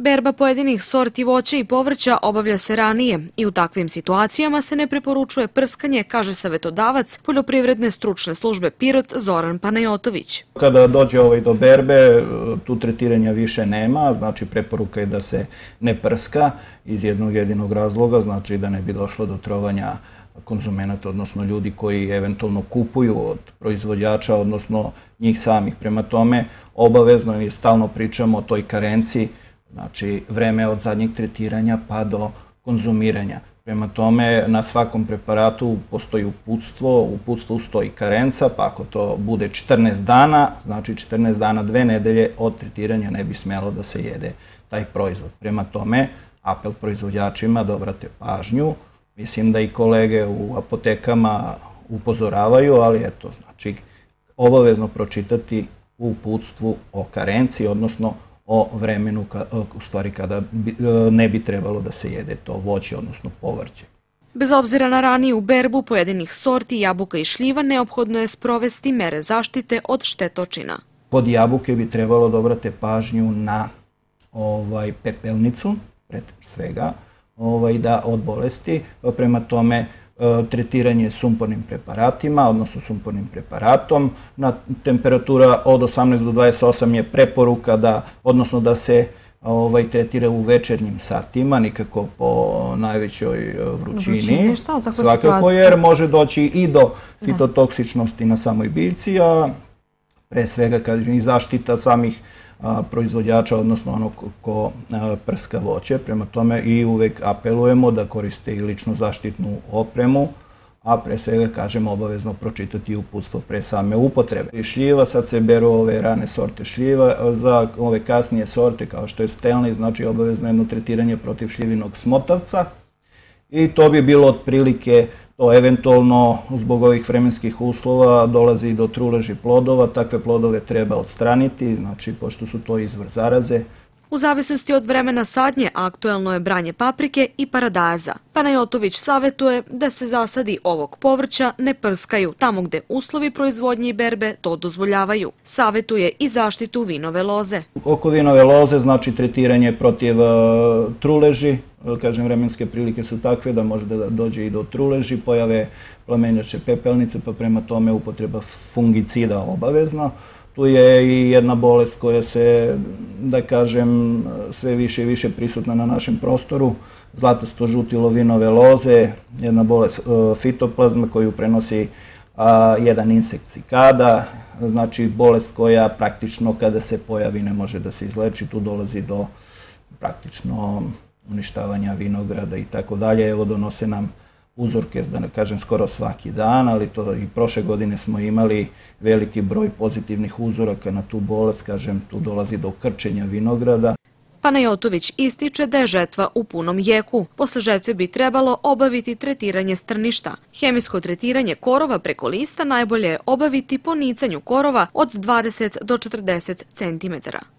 Berba pojedinih sorti voća i povrća obavlja se ranije i u takvim situacijama se ne preporučuje prskanje, kaže savjetodavac Poljoprivredne stručne službe Pirot Zoran Panajotović. Kada dođe ovaj do berbe, tu tretiranja više nema, znači preporuka je da se ne prska iz jednog jedinog razloga, znači da ne bi došlo do trovanja konzumenata, odnosno ljudi koji eventualno kupuju od proizvođača, odnosno njih samih. Prema tome, obavezno i stalno pričamo o toj karenciji Znači, vreme od zadnjeg tretiranja pa do konzumiranja. Prema tome, na svakom preparatu postoji uputstvo, uputstvo stoji karenca, pa ako to bude 14 dana, znači 14 dana, dve nedelje od tretiranja ne bi smelo da se jede taj proizvod. Prema tome, apel proizvođačima da obrate pažnju. Mislim da i kolege u apotekama upozoravaju, ali eto, znači, obavezno pročitati u uputstvu o karenci, odnosno o vremenu, ka, e, u stvari kada bi, e, ne bi trebalo da se jede to voće, odnosno povrće. Bez obzira na raniju berbu pojedinih sorti jabuka i šljiva, neophodno je sprovesti mere zaštite od štetočina. Kod jabuke bi trebalo da obrate pažnju na ovaj pepelnicu, pred svega, ovaj, da od bolesti. Prema tome, E, tretiranje sumpornim preparatima, odnosno sumpornim preparatom. Na temperatura od 18 do 28 je preporuka da, odnosno da se ovaj, tretira u večernjim satima, nikako po najvećoj e, vrućini. Vrućini, pa šta Svakako, jer može doći i do da. fitotoksičnosti na samoj biljci, a pre svega, kažem, i zaštita samih uh, a, proizvođača, odnosno onog ko prska voće. Prema tome i uvek apelujemo da koriste i ličnu zaštitnu opremu, a pre svega kažem obavezno pročitati uputstvo pre same upotrebe. Šljiva, sad se beru ove rane sorte šljiva, za ove kasnije sorte kao što je stelni, znači obavezno jedno tretiranje protiv šljivinog smotavca i to bi bilo otprilike To eventualno, zbog ovih vremenskih uslova, dolazi i do truleži plodova. Takve plodove treba odstraniti, znači, pošto su to izvor zaraze. U zavisnosti od vremena sadnje, aktuelno je branje paprike i paradaza. Panajotović savetuje da se zasadi ovog povrća ne prskaju tamo gde uslovi proizvodnje i berbe to dozvoljavaju. Savetuje i zaštitu vinove loze. Oko vinove loze znači tretiranje protiv e, truleži, E, kažem, vremenske prilike su takve da može da dođe i do truleži, pojave plamenjače pepelnice, pa prema tome upotreba fungicida obavezna. Tu je i jedna bolest koja se, da kažem, sve više i više prisutna na našem prostoru, zlatasto žutilo vinove loze, jedna bolest e, fitoplazma koju prenosi jedan insekt cikada, znači bolest koja praktično kada se pojavi ne može da se izleči, tu dolazi do praktično uništavanja vinograda i tako dalje. Evo donose nam uzorke, da ne kažem skoro svaki dan, ali to i prošle godine smo imali veliki broj pozitivnih uzoraka na tu bolest, kažem tu dolazi do krčenja vinograda. Panajotović ističe da je žetva u punom jeku. Posle žetve bi trebalo obaviti tretiranje strništa. Hemijsko tretiranje korova preko lista najbolje je obaviti po nicanju korova od 20 do 40 centimetara.